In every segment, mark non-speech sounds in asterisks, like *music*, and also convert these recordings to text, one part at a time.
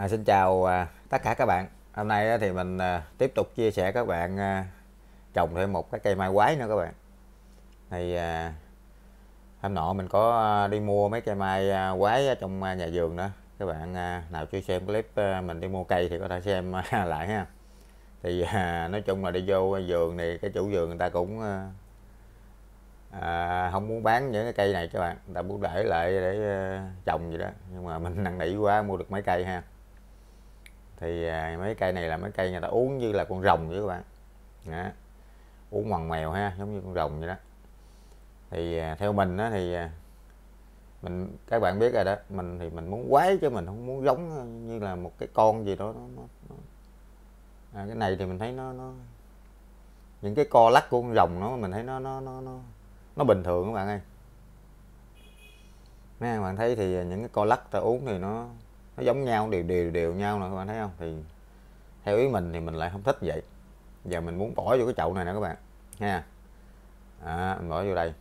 À, xin chào à, tất cả các bạn hôm nay thì mình à, tiếp tục chia sẻ các bạn à, trồng thêm một cái cây mai quái nữa các bạn thì à, hôm nọ mình có à, đi mua mấy cây mai à, quái ở trong à, nhà vườn nữa các bạn à, nào chưa xem clip à, mình đi mua cây thì có thể xem à, *laughs* lại ha thì à, nói chung là đi vô vườn thì cái chủ vườn người ta cũng à, à, không muốn bán những cái cây này các bạn người ta muốn để lại để à, trồng gì đó nhưng mà mình năn nỉ quá mua được mấy cây ha thì à, mấy cây này là mấy cây người ta uống như là con rồng vậy các bạn đó. uống hoàng mèo ha giống như con rồng vậy đó thì à, theo mình đó, thì à, mình các bạn biết rồi đó mình thì mình muốn quái chứ mình không muốn giống như là một cái con gì đó nó, nó, nó. À, cái này thì mình thấy nó nó những cái co lắc của con rồng nó mình thấy nó nó nó nó nó bình thường các bạn ơi nè bạn thấy thì những cái co lắc ta uống thì nó nó giống nhau đều đều đều nhau nè các bạn thấy không thì theo ý mình thì mình lại không thích vậy giờ mình muốn bỏ vô cái chậu này nè các bạn ha à, mình bỏ vô đây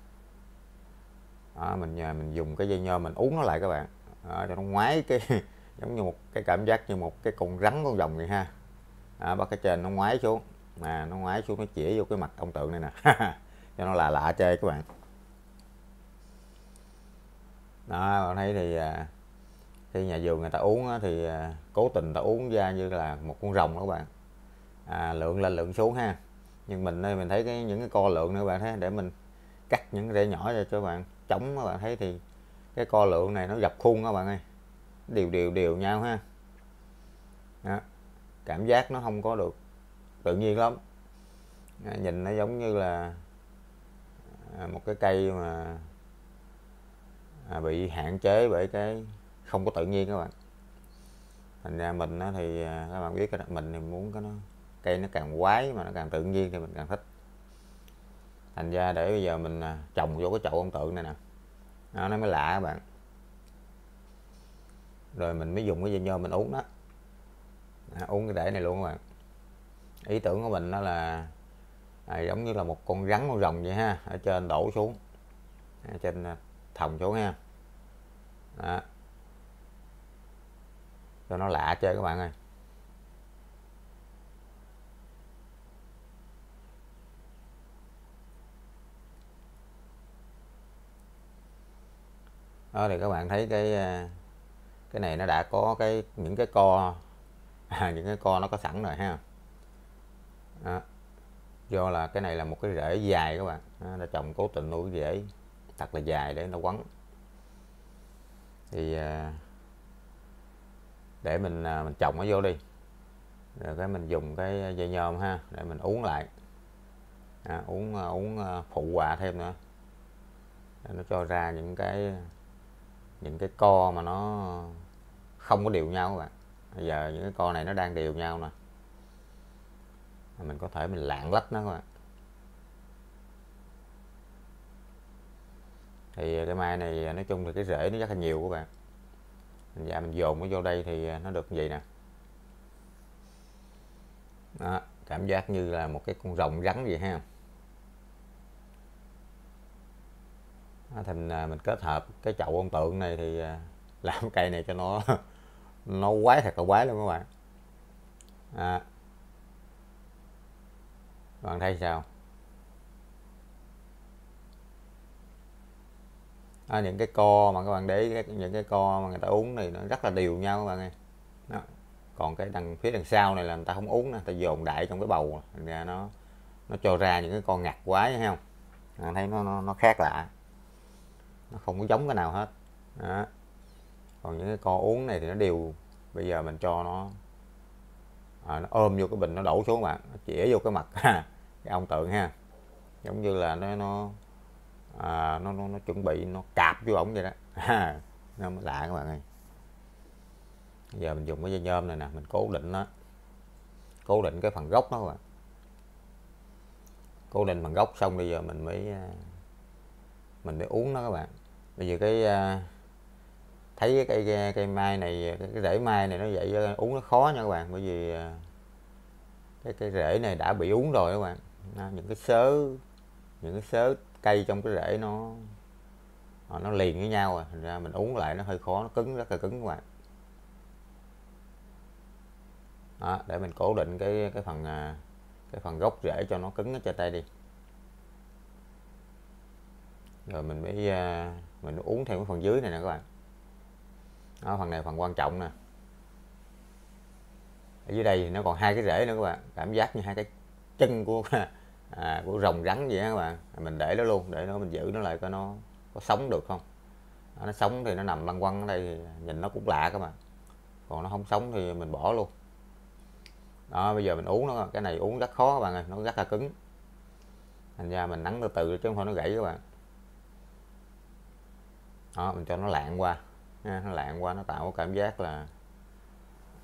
đó, mình mình dùng cái dây nhôm mình uống nó lại các bạn đó, cho nó ngoái cái *laughs* giống như một cái cảm giác như một cái con rắn con rồng vậy ha à, bắt cái trên nó ngoái xuống mà nó ngoái xuống nó chỉ vô cái mặt ông tượng này nè *laughs* cho nó là lạ chơi các bạn đó bạn thấy thì à, khi nhà vườn người ta uống thì à, cố tình ta uống ra như là một con rồng đó các bạn à, lượng lên lượng xuống ha nhưng mình đây mình thấy cái những cái co lượng nữa bạn thấy để mình cắt những rễ nhỏ ra cho bạn chống các bạn thấy thì cái co lượng này nó dập khuôn các bạn ơi đều đều đều nhau ha đó. cảm giác nó không có được tự nhiên lắm à, nhìn nó giống như là à, một cái cây mà bị hạn chế bởi cái không có tự nhiên các bạn thành ra mình nó thì à, các bạn biết cái mình thì muốn cái nó cây nó càng quái mà nó càng tự nhiên thì mình càng thích thành ra để bây giờ mình à, trồng vô cái chậu ông tượng này nè nó nó mới lạ các bạn rồi mình mới dùng cái dây nho mình uống đó à, uống cái để này luôn các bạn ý tưởng của mình đó là à, giống như là một con rắn con rồng vậy ha ở trên đổ xuống ở à, trên thòng xuống ha đó cho nó lạ chơi các bạn ơi đó thì các bạn thấy cái ờ, cái này nó đã có cái những cái co à, *laughs* những cái co nó có sẵn rồi ha đó. do là cái này là một cái rễ dài các bạn đó, nó trồng cố tình nuôi rễ thật là dài để nó quấn thì ờ, để mình à, mình trồng nó vô đi rồi cái mình dùng cái dây nhôm ha để mình uống lại à, uống à, uống à, phụ quả thêm nữa để nó cho ra những cái những cái co mà nó không có đều nhau các bạn bây giờ những cái co này nó đang đều nhau nè mình có thể mình lạng lách nó các bạn thì cái mai này nói chung là cái rễ nó rất là nhiều các bạn dạ mình dồn nó vô đây thì à, nó được vậy nè đó, cảm giác như là một cái con rồng rắn vậy ha đó, mình, à, mình kết hợp cái chậu ông tượng này thì à, *laughs* làm cây này cho nó *laughs* nó quái thật là quái luôn các bạn à. bạn thấy sao à, những cái co mà các bạn để những cái co mà người ta uống này nó rất là đều nhau các bạn ơi còn cái đằng phía đằng sau này là người ta không uống người ta dồn đại trong cái bầu ra nó nó cho ra những cái con ngặt quá thấy không bạn thấy nó, nó nó khác lạ nó không có giống cái nào hết đó. còn những cái co uống này thì nó đều bây giờ mình cho nó à, nó ôm vô cái bình nó đổ xuống bạn nó chĩa vô cái mặt *laughs* cái ông tượng ha giống như là nó nó à, nó, nó nó chuẩn bị nó cào áp vô ổng vậy đó nó mới lạ các bạn ơi Bây giờ mình dùng cái dây nhôm này nè mình cố định nó cố định cái phần gốc nó, các bạn cố định phần gốc xong bây giờ mình mới à, mình mới uống nó các bạn bây giờ cái à, thấy cái cây à, cây mai này cái, cái rễ mai này nó vậy uống nó khó nha các bạn bởi vì cái cái rễ này đã bị uống rồi các bạn những cái sớ những cái sớ cây trong cái rễ nó Ờ, nó liền với nhau rồi thành ra mình uống lại nó hơi khó nó cứng rất là cứng các bạn đó, để mình cố định cái cái phần à, cái phần gốc rễ cho nó cứng ở trên tay đi rồi mình mới à, mình uống theo cái phần dưới này nè các bạn đó, phần này phần quan trọng nè ở dưới đây thì nó còn hai cái rễ nữa các bạn cảm giác như hai cái chân của *laughs* à, của rồng rắn vậy các bạn mình để nó luôn để nó mình giữ nó lại cho nó có sống được không à, nó sống thì nó nằm lăn quăng ở đây nhìn nó cũng lạ cơ mà, còn nó không sống thì mình bỏ luôn đó bây giờ mình uống nó cái này uống rất khó các bạn ơi nó rất là cứng thành ra mình nắng từ từ chứ không thôi nó gãy các bạn đó mình cho nó lạng qua ha, nó lạng qua nó tạo cảm giác là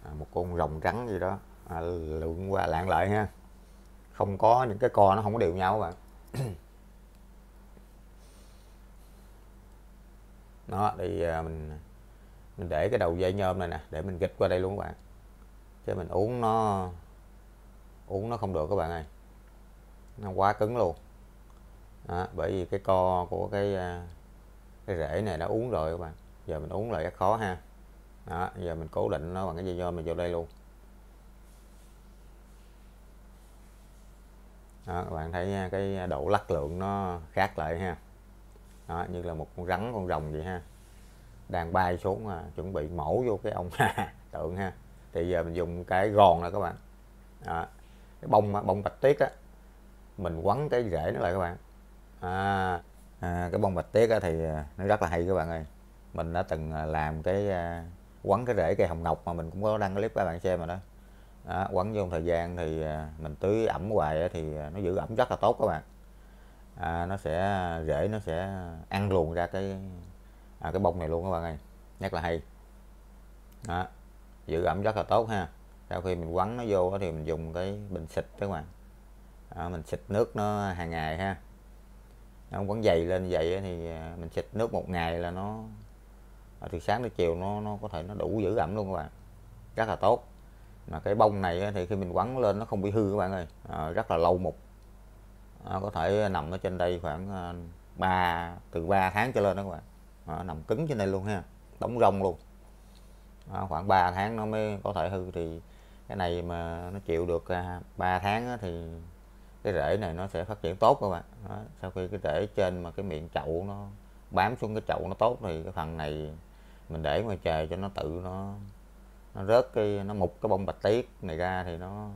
à, một con rồng trắng gì đó à, lượn qua lạng lại ha không có những cái co nó không có đều nhau các bạn đó thì à, mình mình để cái đầu dây nhôm này nè để mình gịch qua đây luôn các bạn chứ mình uống nó uống nó không được các bạn ơi nó quá cứng luôn đó, bởi vì cái co của cái à, cái rễ này đã uống rồi các bạn giờ mình uống lại rất khó ha đó, giờ mình cố định nó bằng cái dây nhôm mình vô đây luôn đó, các bạn thấy cái độ lắc lượng nó khác lại ha đó, như là một con rắn con rồng vậy ha đang bay xuống à, chuẩn bị mổ vô cái ông *laughs* tượng ha thì giờ mình dùng cái gòn là các bạn đó. cái bông bông bạch tuyết á mình quấn cái rễ nó lại các bạn à, à, cái bông bạch tuyết á thì à, nó rất là hay các bạn ơi mình đã từng à, làm cái à, quấn cái rễ cây hồng ngọc mà mình cũng có đăng clip các bạn xem mà đó, đó quấn vô một thời gian thì mình tưới ẩm hoài thì nó giữ ẩm rất là tốt các bạn à, nó sẽ rễ nó sẽ ăn luồn ra cái à, cái bông này luôn các bạn ơi rất là hay đó. giữ ẩm rất là tốt ha sau khi mình quấn nó vô thì mình dùng cái bình xịt các bạn à, mình xịt nước nó hàng ngày ha nó quấn dày lên vậy thì à, mình xịt nước một ngày là nó à, từ sáng tới chiều nó nó có thể nó đủ giữ ẩm luôn các bạn rất là tốt mà cái bông này thì khi mình quấn lên nó không bị hư các bạn ơi à, rất là lâu mục À, có thể nằm ở trên đây khoảng 3 à, từ 3 tháng trở lên đó các bạn à, nằm cứng trên đây luôn ha đóng rong luôn à, khoảng 3 tháng nó mới có thể hư thì cái này mà nó chịu được 3 à, tháng thì cái rễ này nó sẽ phát triển tốt các bạn đó. sau khi cái rễ trên mà cái miệng chậu nó bám xuống cái chậu nó tốt thì cái phần này mình để ngoài trời cho nó tự nó nó rớt cái nó mục cái bông bạch tiết này ra thì nó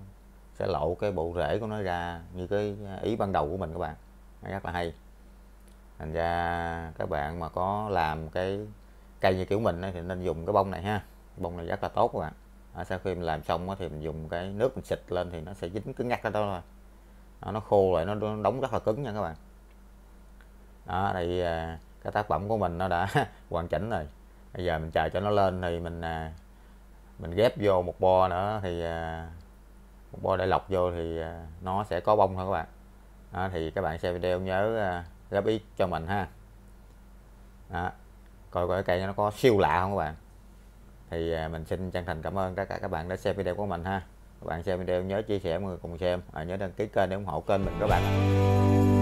sẽ lộ cái bộ rễ của nó ra như cái à, ý ban đầu của mình các bạn nó rất là hay thành ra các bạn mà có làm cái cây như kiểu mình thì nên dùng cái bông này ha bông này rất là tốt các bạn à, sau khi mình làm xong thì mình dùng cái nước mình xịt lên thì nó sẽ dính cứng nhắc ra đó à, rồi nó khô lại nó đóng rất là cứng nha các bạn đó thì cái tác phẩm của mình nó đã *laughs* hoàn chỉnh rồi bây giờ mình chờ cho nó lên thì mình mình ghép vô một bo nữa thì một bo để lọc vô thì à, nó sẽ có bông thôi các bạn đó, thì các bạn xem video nhớ à, góp ý cho mình ha đó. coi coi cây nó có siêu lạ không các bạn thì à, mình xin chân thành cảm ơn tất cả các bạn đã xem video của mình ha các bạn xem video nhớ chia sẻ mọi người cùng xem à, nhớ đăng ký kênh để ủng hộ kênh mình các bạn